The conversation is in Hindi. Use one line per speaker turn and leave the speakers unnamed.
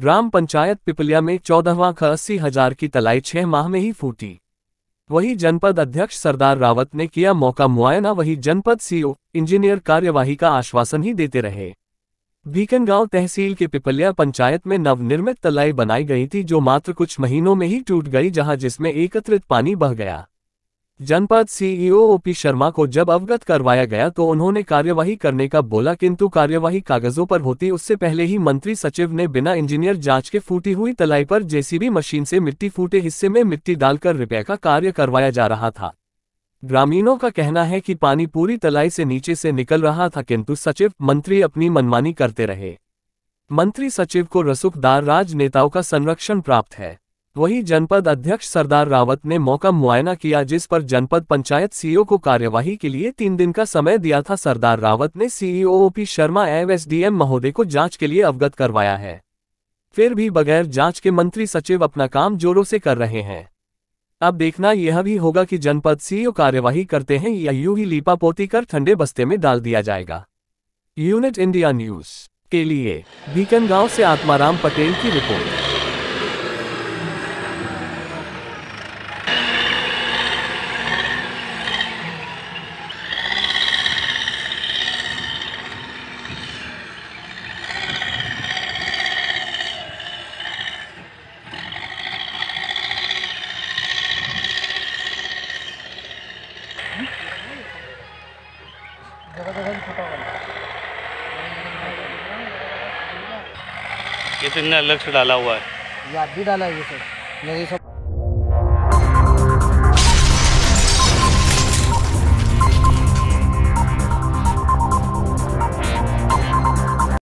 ग्राम पंचायत पिपलिया में चौदहवां ख अस्सी हजार की तलाई छह माह में ही फूटी वही जनपद अध्यक्ष सरदार रावत ने किया मौका मुआयना वही जनपद सीओ इंजीनियर कार्यवाही का आश्वासन ही देते रहे भीकनगांव तहसील के पिपलिया पंचायत में नवनिर्मित तलाई बनाई गई थी जो मात्र कुछ महीनों में ही टूट गई जहां जिसमें एकत्रित पानी बह गया जनपद सीईओ ओपी e शर्मा को जब अवगत करवाया गया तो उन्होंने कार्यवाही करने का बोला किंतु कार्यवाही कागजों पर होती उससे पहले ही मंत्री सचिव ने बिना इंजीनियर जांच के फूटी हुई तलाई पर जेसीबी मशीन से मिट्टी फूटे हिस्से में मिट्टी डालकर रिपेयर का कार्य करवाया जा रहा था ग्रामीणों का कहना है कि पानी पूरी तलाई से नीचे से निकल रहा था किंतु सचिव मंत्री अपनी मनमानी करते रहे मंत्री सचिव को रसुखदार राजनेताओं का संरक्षण प्राप्त है वहीं जनपद अध्यक्ष सरदार रावत ने मौका मुआयना किया जिस पर जनपद पंचायत सीईओ को कार्यवाही के लिए तीन दिन का समय दिया था सरदार रावत ने सीईओ ओपी शर्मा एवं एसडीएम महोदय को जांच के लिए अवगत करवाया है फिर भी बगैर जांच के मंत्री सचिव अपना काम जोरों से कर रहे हैं अब देखना यह भी होगा कि जनपद सीईओ कार्यवाही करते हैं या यू ही लीपापोती कर ठंडे बस्ते में डाल दिया जाएगा यूनिट इंडिया न्यूज के लिए भीकन गांव से आत्माराम पटेल की रिपोर्ट ये
तो अलग से डाला हुआ है याद भी डाला है ये सर मेरे सब